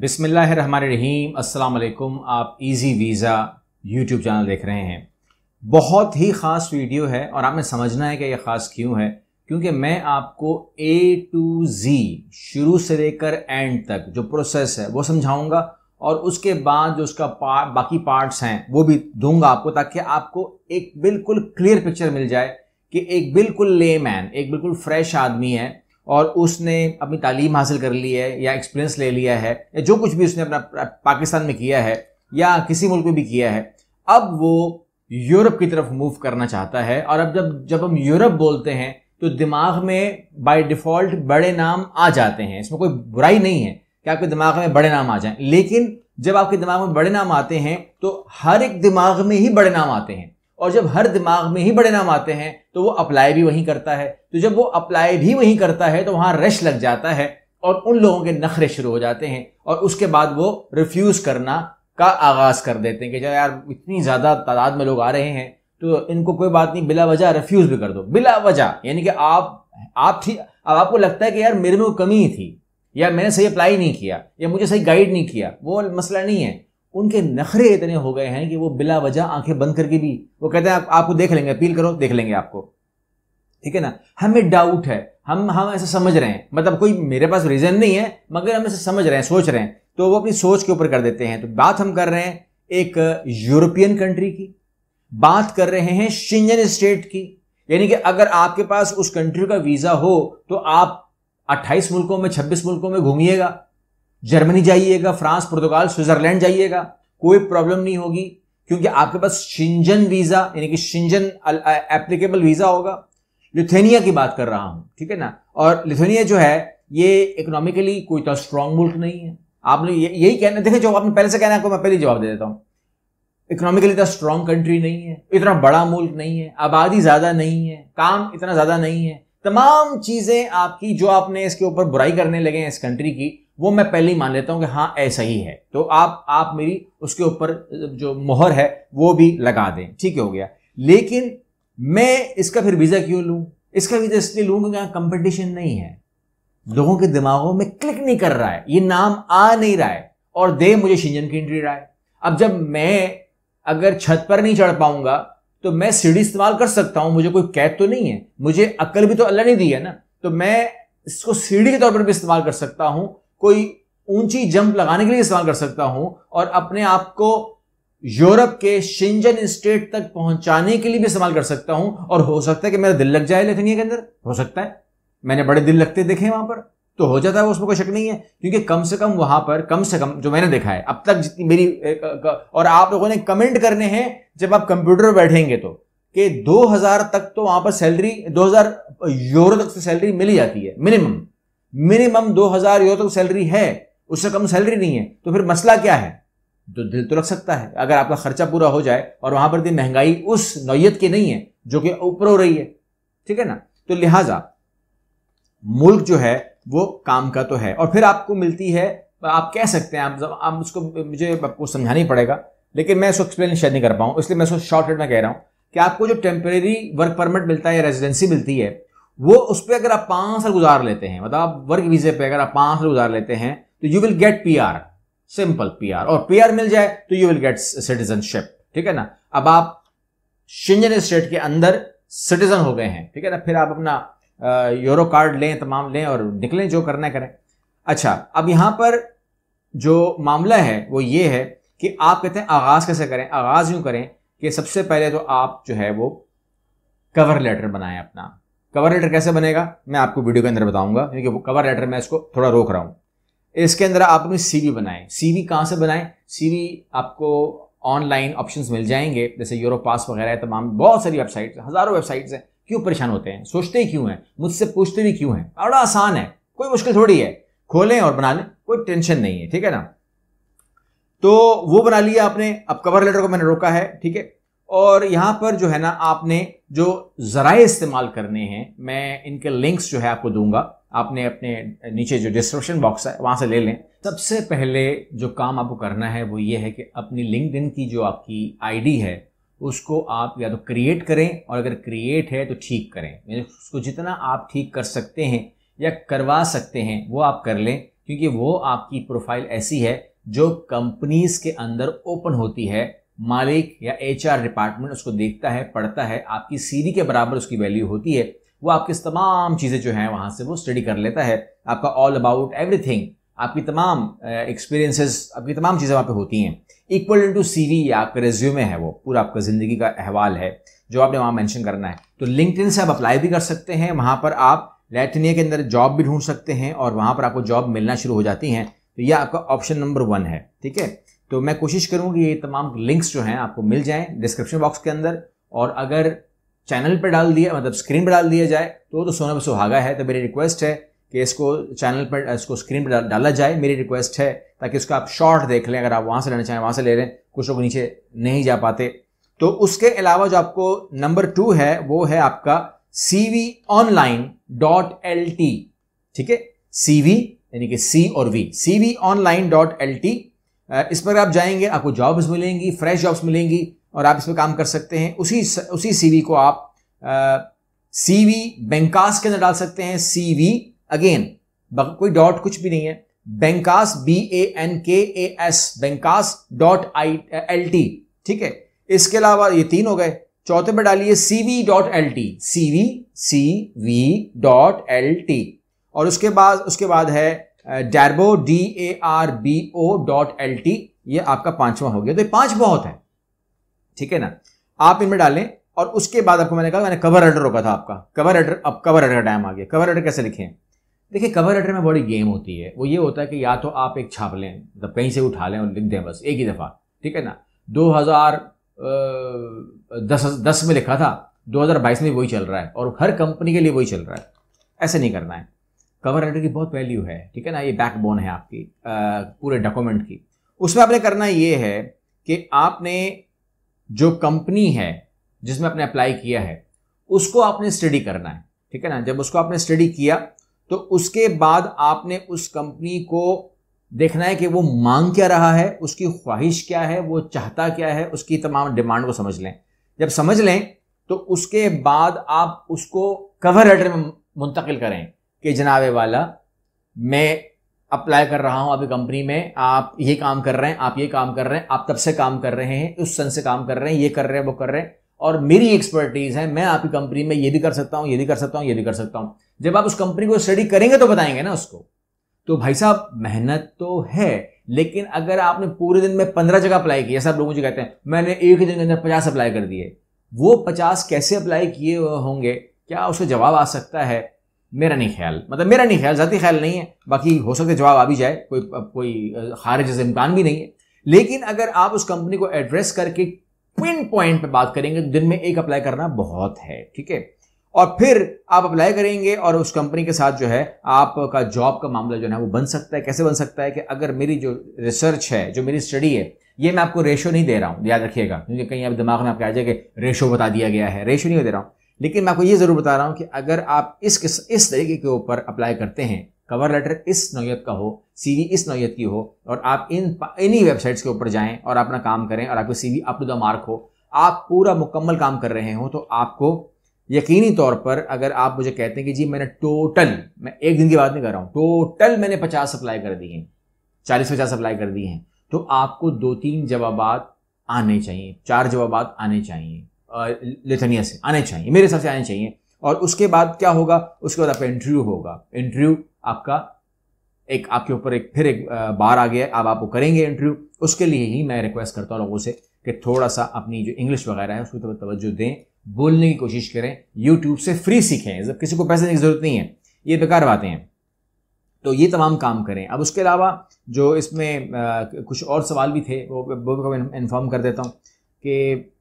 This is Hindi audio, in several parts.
बिसमीम अल्लाम आप इजी वीज़ा यूट्यूब चैनल देख रहे हैं बहुत ही ख़ास वीडियो है और आपने समझना है कि यह ख़ास क्यों है क्योंकि मैं आपको ए टू ज़ी शुरू से लेकर एंड तक जो प्रोसेस है वो समझाऊंगा और उसके बाद जो उसका पार्ट बाकी पार्ट्स हैं वो भी दूंगा आपको ताकि आपको एक बिल्कुल क्लियर पिक्चर मिल जाए कि एक बिल्कुल मैन एक बिल्कुल फ्रेश आदमी है और उसने अपनी तालीम हासिल कर ली है या एक्सपीरियंस ले लिया है या जो कुछ भी उसने अपना पाकिस्तान में किया है या किसी मुल्क में भी किया है अब वो यूरोप की तरफ मूव करना चाहता है और अब जब जब हम यूरोप बोलते हैं तो दिमाग में बाय डिफ़ॉल्ट बड़े नाम आ जाते हैं इसमें कोई बुराई नहीं है कि आपके दिमाग में बड़े नाम आ जाएं लेकिन जब आपके दिमाग में बड़े नाम आते हैं तो हर एक दिमाग में ही बड़े नाम आते हैं और जब हर दिमाग में ही बड़े नाम आते हैं तो वो अप्लाई भी वहीं करता है तो जब वो अप्लाई भी वहीं करता है तो वहाँ रश लग जाता है और उन लोगों के नखरे शुरू हो जाते हैं और उसके बाद वो रिफ्यूज़ करना का आगाज़ कर देते हैं कि यार इतनी ज़्यादा तादाद में लोग आ रहे हैं तो इनको कोई बात नहीं बिला वजह रिफ्यूज़ भी कर दो बिला वजह यानी कि आप आप थी अब आपको लगता है कि यार मेरे में वो कमी थी या मैंने सही अप्लाई नहीं किया या मुझे सही गाइड नहीं किया वो मसला नहीं है उनके नखरे इतने हो गए हैं कि वो बिला वजह आंखें बंद करके भी वो कहते हैं आप, आपको देख लेंगे अपील करो देख लेंगे आपको ठीक है ना हमें डाउट है हम हम ऐसा समझ रहे हैं मतलब कोई मेरे पास रीजन नहीं है मगर हम ऐसा समझ रहे हैं सोच रहे हैं तो वो अपनी सोच के ऊपर कर देते हैं तो बात हम कर रहे हैं एक यूरोपियन कंट्री की बात कर रहे हैं शिंजन स्टेट की यानी कि अगर आपके पास उस कंट्री का वीजा हो तो आप 28 मुल्कों में 26 मुल्कों में घूमिएगा जर्मनी जाइएगा फ्रांस पुर्तगाल स्विट्जरलैंड जाइएगा कोई प्रॉब्लम नहीं होगी क्योंकि आपके पास शिंजन वीजा यानी कि शिंजन एप्लीकेबल वीजा होगा लिथुनिया की बात कर रहा हूं ठीक है ना और लिथुनिया जो है ये इकोनॉमिकली कोई तो स्ट्रांग मुल्क नहीं है आपने यही कहना देखे जो आपने पहले से कहना है आपको मैं पहले जवाब दे देता हूं इकोनॉमिकली इतना स्ट्रांग कंट्री नहीं है इतना बड़ा मुल्क नहीं है आबादी ज़्यादा नहीं है काम इतना ज़्यादा नहीं है तमाम चीज़ें आपकी जो आपने इसके ऊपर बुराई करने लगे हैं इस कंट्री की वो मैं पहले ही मान लेता हूं कि हाँ ऐसा ही है तो आप आप मेरी उसके ऊपर जो मोहर है वो भी लगा दें ठीक हो गया लेकिन मैं इसका फिर वीज़ा क्यों लूं इसका वीज़ा इसलिए लूं क्योंकि कंपटीशन नहीं है लोगों के दिमागों में क्लिक नहीं कर रहा है ये नाम आ नहीं रहा है और दे मुझे शिंजन की एंट्री रहा है अब जब मैं अगर छत पर नहीं चढ़ पाऊंगा तो मैं सीढ़ी इस्तेमाल कर सकता हूं मुझे कोई कैद तो नहीं है मुझे अक्ल भी तो अल्लाह ने दी है ना तो मैं इसको सीढ़ी के तौर पर भी इस्तेमाल कर सकता हूं कोई ऊंची जंप लगाने के लिए इस्तेमाल कर सकता हूं और अपने आप को यूरोप के शिंजन स्टेट तक पहुंचाने के लिए भी इस्तेमाल कर सकता हूं और हो सकता है कि मेरा दिल लग जाए लेखनिया के अंदर हो सकता है मैंने बड़े दिल लगते देखे वहां पर तो हो जाता है उसमें कोई शक नहीं है क्योंकि कम से कम वहां पर कम से कम जो मैंने देखा है अब तक जितनी मेरी और आप लोगों ने कमेंट करने हैं जब आप कंप्यूटर पर बैठेंगे तो कि 2000 तक तो वहां पर सैलरी 2000 यूरो तक से सैलरी मिली जाती है मिनिमम मिनिमम दो हजार यो तक सैलरी है उससे कम सैलरी नहीं है तो फिर मसला क्या है तो दिल तो रख सकता है अगर आपका खर्चा पूरा हो जाए और वहां पर भी महंगाई उस नौत की नहीं है जो कि ऊपर हो रही है ठीक है ना तो लिहाजा मुल्क जो है वो काम का तो है और फिर आपको मिलती है आप कह सकते हैं आप आप उसको मुझे आपको समझाना ही पड़ेगा लेकिन मैं उसको एक्सप्लेन शायद नहीं कर पाऊँ इसलिए मैं उसको शॉर्ट में कह रहा हूँ कि आपको जो टेम्परेरी वर्क परमिट मिलता है या रेजिडेंसी मिलती है वो उस पर अगर आप पांच साल गुजार लेते हैं मतलब आप वर्क वीजे पे अगर आप पांच साल गुजार लेते हैं तो you will get P R simple P R और पी आर मिल जाए तो यू विल गेट सिटीजनशिप ठीक है ना अब आप शिंजन स्टेट के अंदर सिटीजन हो गए हैं ठीक है ना फिर आप अपना यूरो कार्ड लें तमाम लें और निकलें जो करना करें अच्छा अब यहां पर जो मामला है वो ये है कि आप कहते हैं आगाज़ कैसे करें आगाज़ यूं करें कि सबसे पहले तो आप जो है वो कवर लेटर बनाएं अपना कवर लेटर कैसे बनेगा मैं आपको वीडियो के अंदर बताऊंगा क्योंकि कवर लेटर मैं इसको थोड़ा रोक रहा हूँ इसके अंदर आप अपनी सीवी बनाएं सीवी कहाँ से बनाएं सीवी आपको ऑनलाइन ऑप्शंस मिल जाएंगे जैसे यूरो पास वगैरह तमाम बहुत सारी वेबसाइट्स हज़ारों वेबसाइट्स हैं क्यों परेशान होते हैं सोचते ही क्यों हैं मुझसे पूछते भी क्यों हैं बड़ा आसान है कोई मुश्किल थोड़ी है खोलें और बना लें कोई टेंशन नहीं है ठीक है ना तो वो बना लिया आपने अब कवर लेटर को मैंने रोका है ठीक है और यहाँ पर जो है ना आपने जो ज़राए इस्तेमाल करने हैं मैं इनके लिंक्स जो है आपको दूंगा आपने अपने नीचे जो डिस्क्रिप्शन बॉक्स है वहाँ से ले लें सबसे पहले जो काम आपको करना है वो ये है कि अपनी लिंकड की जो आपकी आईडी है उसको आप या तो क्रिएट करें और अगर क्रिएट है तो ठीक करें उसको जितना आप ठीक कर सकते हैं या करवा सकते हैं वो आप कर लें क्योंकि वो आपकी प्रोफाइल ऐसी है जो कंपनीज के अंदर ओपन होती है मालिक या आर डिपार्टमेंट उसको देखता है पढ़ता है आपकी सीरी के बराबर उसकी वैल्यू होती है वो आपकी तमाम चीज़ें जो हैं वहाँ से वो स्टडी कर लेता है आपका ऑल अबाउट एवरी आपकी तमाम एक्सपीरियंसेस आपकी तमाम चीज़ें वहाँ पे होती हैं इक्वल टू सी वी या आपका रेज्यूमे है वो पूरा आपका ज़िंदगी का अहवाल है जो आपने वहाँ मेंशन करना है तो लिंकड से आप अप्लाई भी कर सकते हैं वहाँ पर आप लैटिनिया के अंदर जॉब भी ढूंढ सकते हैं और वहाँ पर आपको जॉब मिलना शुरू हो जाती हैं तो यह आपका ऑप्शन नंबर वन है ठीक है तो मैं कोशिश करूँगी ये तमाम लिंक्स जो हैं आपको मिल जाएँ डिस्क्रिप्शन बॉक्स के अंदर और अगर चैनल पर डाल दिया मतलब स्क्रीन पर डाल दिया जाए तो तो सोना सुहागा है तो मेरी रिक्वेस्ट है कि इसको चैनल पर इसको स्क्रीन पर डाला जाए मेरी रिक्वेस्ट है ताकि इसको आप शॉर्ट देख लें अगर आप वहाँ से लेना चाहें वहाँ से ले लें कुछ लोग नीचे नहीं जा पाते तो उसके अलावा जो आपको नंबर टू है वो है आपका C V online dot L T ठीक है सी वी यानी कि सी और V C V online dot L T इस पर आप जाएंगे आपको जॉब्स मिलेंगी फ्रेश जॉब्स मिलेंगी और आप इस पर काम कर सकते हैं उसी उसी सीवी को आप सीवी बैंकास के अंदर डाल सकते हैं सीवी अगेन कोई डॉट कुछ भी नहीं है बैंकास B A N K A S बैंकास डॉट आई एल टी ठीक है इसके अलावा ये तीन हो गए चौथे पर डालिए CV dot L T CV C V dot L T और उसके बाद उसके बाद है डैरबो D A R B O dot L T ये आपका पांचवा हो गया तो ये पांच बहुत है ठीक है ना आप इनमें डालें और उसके बाद आपको मैंने कहा मैंने कवर एडर रोका था आपका कवर एडर अब कवर एडर का टाइम आ गया कवर एडर कैसे लिखें देखिए कवर एडर में बड़ी गेम होती है वो ये होता है कि या तो आप एक छाप लें मतलब कहीं से उठा लें और लिख दें बस एक ही दफ़ा ठीक है ना दो हज़ार दस दस में लिखा था 2022 में वही चल रहा है और हर कंपनी के लिए वही चल रहा है ऐसे नहीं करना है कवर लेटर की बहुत वैल्यू है ठीक है ना ये बैकबोन है आपकी आ, पूरे डॉक्यूमेंट की उसमें आपने करना ये है कि आपने जो कंपनी है जिसमें आपने अप्लाई किया है उसको आपने स्टडी करना है ठीक है ना जब उसको आपने स्टडी किया तो उसके बाद आपने उस कंपनी को देखना है कि वो मांग क्या रहा है उसकी ख्वाहिश क्या है वो चाहता क्या है उसकी तमाम डिमांड को समझ लें जब समझ लें तो उसके बाद आप उसको कवर लेटर में मुंतकिल करें कि जनाबे वाला मैं अप्लाई कर रहा हूं अभी कंपनी में आप ये काम कर रहे हैं आप ये काम कर रहे हैं आप तब से काम कर रहे हैं उस सन से काम कर रहे हैं ये कर रहे हैं वो कर रहे हैं और मेरी एक्सपर्टीज़ है मैं आपकी कंपनी में ये भी कर सकता हूं ये भी कर सकता हूं ये भी कर सकता हूं जब आप उस कंपनी को स्टडी करेंगे तो बताएंगे ना उसको तो भाई साहब मेहनत तो है लेकिन अगर आपने पूरे दिन में पंद्रह जगह अप्लाई किया सब लोग मुझे कहते हैं मैंने एक ही दिन के अंदर पचास अप्लाई कर दिए वो पचास कैसे अप्लाई किए होंगे क्या उसका जवाब आ सकता है मेरा नहीं ख्याल मतलब मेरा नहीं ख्याल ज़ाती ख्याल नहीं है बाकी हो सकते जवाब आ भी जाए कोई कोई खारिज इम्कान भी नहीं है लेकिन अगर आप उस कंपनी को एड्रेस करके पिन पॉइंट पे बात करेंगे तो दिन में एक अप्लाई करना बहुत है ठीक है और फिर आप अप्लाई करेंगे और उस कंपनी के साथ जो है आपका जॉब का मामला जो है वो बन सकता है कैसे बन सकता है कि अगर मेरी जो रिसर्च है जो मेरी स्टडी है ये मैं आपको रेशो नहीं दे रहा हूँ याद रखिएगा क्योंकि कहीं आप दिमाग में आपके आ जाए कि रेशो बता दिया गया है रेशो नहीं दे रहा हूँ लेकिन मैं आपको ये ज़रूर बता रहा हूँ कि अगर आप इस किस इस तरीके के ऊपर अप्लाई करते हैं कवर लेटर इस नौीयत का हो सीवी इस नौीयत की हो और आप इन इन्हीं वेबसाइट्स के ऊपर जाएं और अपना काम करें और आपका CV up to the mark हो आप पूरा मुकम्मल काम कर रहे हो तो आपको यकीनी तौर पर अगर आप मुझे कहते हैं कि जी मैंने टोटल मैं एक दिन की बात नहीं कर रहा हूँ टोटल मैंने पचास अप्लाई कर दी हैं चालीस पचास अप्लाई कर दी हैं तो आपको दो तीन जवाब आने चाहिए चार जवाब आने चाहिए लिथनिया से आने चाहिए मेरे हिसाब से आने चाहिए और उसके बाद क्या होगा उसके बाद आपका इंटरव्यू होगा इंटरव्यू आपका एक आपके ऊपर एक फिर एक बार आ गया अब आप वो करेंगे इंटरव्यू उसके लिए ही मैं रिक्वेस्ट करता हूँ लोगों से कि थोड़ा सा अपनी जो इंग्लिश वगैरह है उसको तवज्जो दें बोलने की कोशिश करें यूट्यूब से फ्री सीखें जब किसी को पैसे देने की जरूरत नहीं है ये बेकार बातें हैं तो ये तमाम काम करें अब उसके अलावा जो इसमें कुछ और सवाल भी थे वो वो इन्फॉर्म कर देता हूँ कि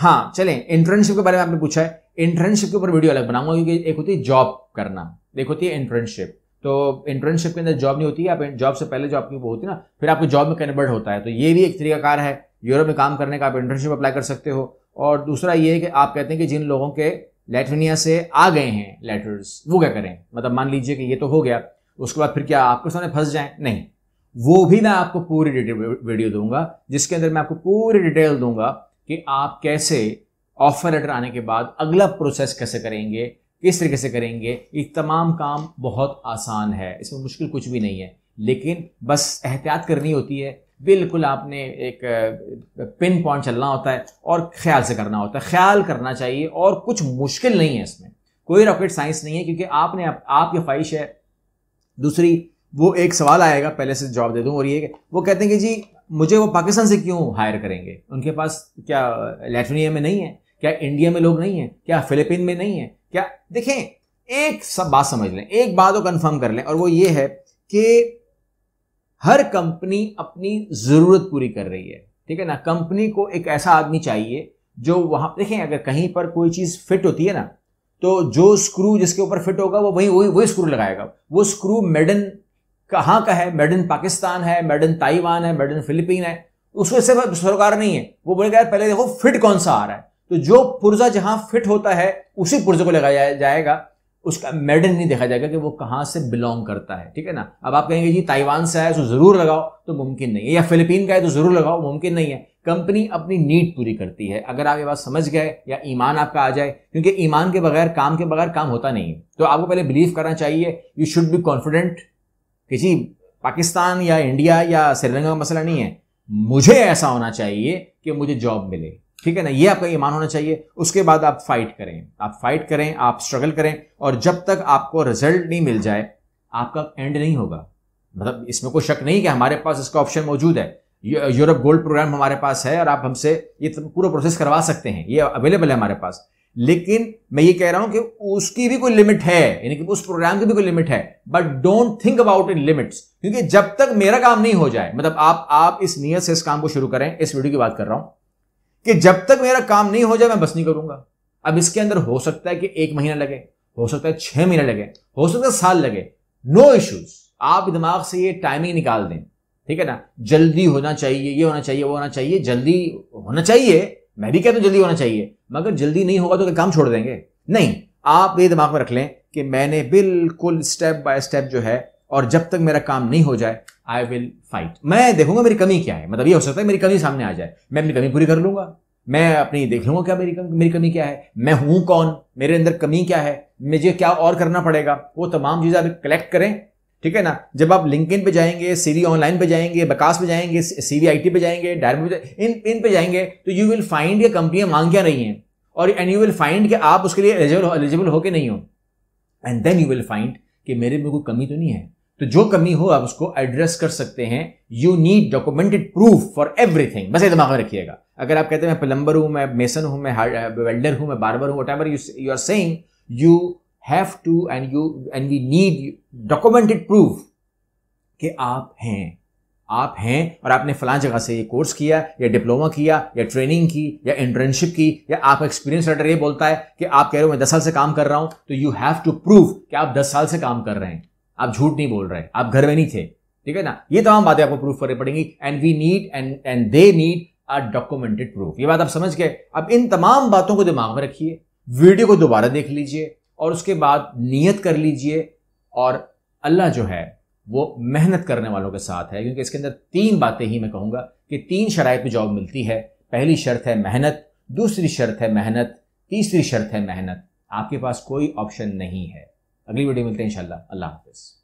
हाँ चलें इंटर्नशिप के बारे में आपने पूछा है इंटर्नशिप के ऊपर वीडियो अलग बनाऊंगा क्योंकि एक होती है जॉब करना एक होती है इंटर्नशिप तो इंटर्नशिप के अंदर जॉब नहीं होती है आप जॉब से पहले जो आपकी वो होती है ना फिर आपको जॉब में कन्वर्ट होता है तो ये भी एक तरीकाकार है यूरोप में काम करने का आप इंटर्नशिप अप्लाई कर सकते हो और दूसरा ये है कि आप कहते हैं कि जिन लोगों के लेटविनिया से आ गए हैं लेटर्स वो क्या करें मतलब मान लीजिए कि ये तो हो गया उसके बाद फिर क्या आपके सामने फंस जाए नहीं वो भी मैं आपको पूरी डिटेल वीडियो दूंगा जिसके अंदर मैं आपको पूरी डिटेल दूंगा कि आप कैसे ऑफर लेटर आने के बाद अगला प्रोसेस कैसे करेंगे किस तरीके से करेंगे ये तमाम काम बहुत आसान है इसमें मुश्किल कुछ भी नहीं है लेकिन बस एहतियात करनी होती है बिल्कुल आपने एक पिन पॉइंट चलना होता है और ख्याल से करना होता है ख्याल करना चाहिए और कुछ मुश्किल नहीं है इसमें कोई रॉकेट साइंस नहीं है क्योंकि आपने आप, आपकी ख्वाहिश है दूसरी वो एक सवाल आएगा पहले से जवाब दे दूँ और ये वो कहते हैं कि जी मुझे वो पाकिस्तान से क्यों हायर करेंगे उनके पास क्या लेटविनिया में नहीं है क्या इंडिया में लोग नहीं है क्या फिलिपीन में नहीं है क्या देखें एक सब बात समझ लें एक बात को कंफर्म कर लें और वो ये है कि हर कंपनी अपनी ज़रूरत पूरी कर रही है ठीक है ना कंपनी को एक ऐसा आदमी चाहिए जो वहां देखें अगर कहीं पर कोई चीज़ फिट होती है ना तो जो स्क्रू जिसके ऊपर फिट होगा वो वही वही वही स्क्रू लगाएगा वो स्क्रू मेडन कहाँ का है मेड इन पाकिस्तान है मेड इन ताइवान है मेड इन फिलिपीन है उसको इससे सरकार नहीं है वो बोले यार पहले देखो फिट कौन सा आ रहा है तो जो पुर्जा जहां फिट होता है उसी पुर्जे को लगाया जाएगा उसका मेडन नहीं देखा जाएगा कि वो कहां से बिलोंग करता है ठीक है ना अब आप कहेंगे जी ताइवान से आया तो जरूर लगाओ तो मुमकिन नहीं है या फिलिपीन का है तो जरूर लगाओ मुमकिन नहीं है कंपनी अपनी नीड पूरी करती है अगर आप ये बात समझ गए या ईमान आपका आ जाए क्योंकि ईमान के बगैर काम के बगैर काम होता नहीं है तो आपको पहले बिलीव करना चाहिए यू शुड बी कॉन्फिडेंट कि जी पाकिस्तान या इंडिया या श्रीलंका का मसला नहीं है मुझे ऐसा होना चाहिए कि मुझे जॉब मिले ठीक है ना ये आपका ईमान होना चाहिए उसके बाद आप फाइट करें आप फाइट करें आप स्ट्रगल करें और जब तक आपको रिजल्ट नहीं मिल जाए आपका एंड नहीं होगा मतलब इसमें कोई शक नहीं कि हमारे पास इसका ऑप्शन मौजूद है यूरोप गोल्ड प्रोग्राम हमारे पास है और आप हमसे ये पूरा प्रोसेस करवा सकते हैं ये अवेलेबल है हमारे पास लेकिन मैं ये कह रहा हूं कि उसकी भी कोई लिमिट है यानी कि उस प्रोग्राम की भी कोई लिमिट है but don't think about in limits क्योंकि जब तक मेरा काम नहीं हो जाए मतलब आप आप इस नियत से इस काम को शुरू करें इस वीडियो की बात कर रहा हूं कि जब तक मेरा काम नहीं हो जाए मैं बस नहीं करूंगा अब इसके अंदर हो सकता है कि एक महीना लगे हो सकता है छह महीने लगे हो सकता है साल लगे नो no इश्यूज आप दिमाग से ये टाइमिंग निकाल दें ठीक है ना जल्दी होना चाहिए ये होना चाहिए वो होना चाहिए जल्दी होना चाहिए मैं भी कहता हूं जल्दी होना चाहिए मगर जल्दी नहीं होगा तो, तो काम छोड़ देंगे नहीं आप ये दिमाग में रख लें कि मैंने बिल्कुल स्टेप बाय स्टेप जो है और जब तक मेरा काम नहीं हो जाए आई विल फाइट मैं देखूंगा मेरी कमी क्या है मतलब ये हो सकता है मेरी कमी सामने आ जाए मैं अपनी कमी पूरी कर लूंगा मैं अपनी देख लूंगा क्या मेरी कमी मेरी कमी क्या है मैं हूं कौन मेरे अंदर कमी क्या है मुझे क्या और करना पड़ेगा वो तमाम चीज़ें आप कलेक्ट करें ठीक है ना जब आप लिंकिन पे जाएंगे सीरी ऑनलाइन पे जाएंगे बकास पे जाएंगे सीवीआईटी पे जाएंगे डायरेक्ट पे इन इन पे जाएंगे तो यू विल फाइंड ये कंपनियां मांग क्या रही हैं और एंड यू विल फाइंड कि आप उसके लिए एलिजिबल एलिजिबल हो के नहीं हो and then you will find कि मेरे में कोई कमी तो नहीं है तो जो कमी हो आप उसको एड्रेस कर सकते हैं you need documented proof for everything बस ये दिमाग में रखिएगा अगर आप कहते हैं मैं प्लम्बर हूं मैं मेसन हूं मैं वेल्डर uh, हूं मैं बार्बर हूं whatever you are saying you have to and you and we need documented proof कि आप हैं आप हैं और आपने फला जगह से ये कोर्स किया या डिप्लोमा किया या ट्रेनिंग की या इंटर्नशिप की या आप एक्सपीरियंस लेटर ये बोलता है कि आप कह रहे हो मैं दस साल से काम कर रहा हूं तो यू हैव टू प्रूव कि आप दस साल से काम कर रहे हैं आप झूठ नहीं बोल रहे आप घर में नहीं थे ठीक है ना ये तमाम बातें आपको प्रूफ करनी पड़ेंगी and we need and and they need a documented proof ये बात आप समझ गए अब इन तमाम बातों को दिमाग में रखिए वीडियो को दोबारा देख लीजिए और उसके बाद नियत कर लीजिए और अल्लाह जो है वो मेहनत करने वालों के साथ है क्योंकि इसके अंदर तीन बातें ही मैं कहूँगा कि तीन शराय पर जॉब मिलती है पहली शर्त है मेहनत दूसरी शर्त है मेहनत तीसरी शर्त है मेहनत आपके पास कोई ऑप्शन नहीं है अगली वीडियो मिलते हैं इंशाल्लाह अल्लाह हाफिज़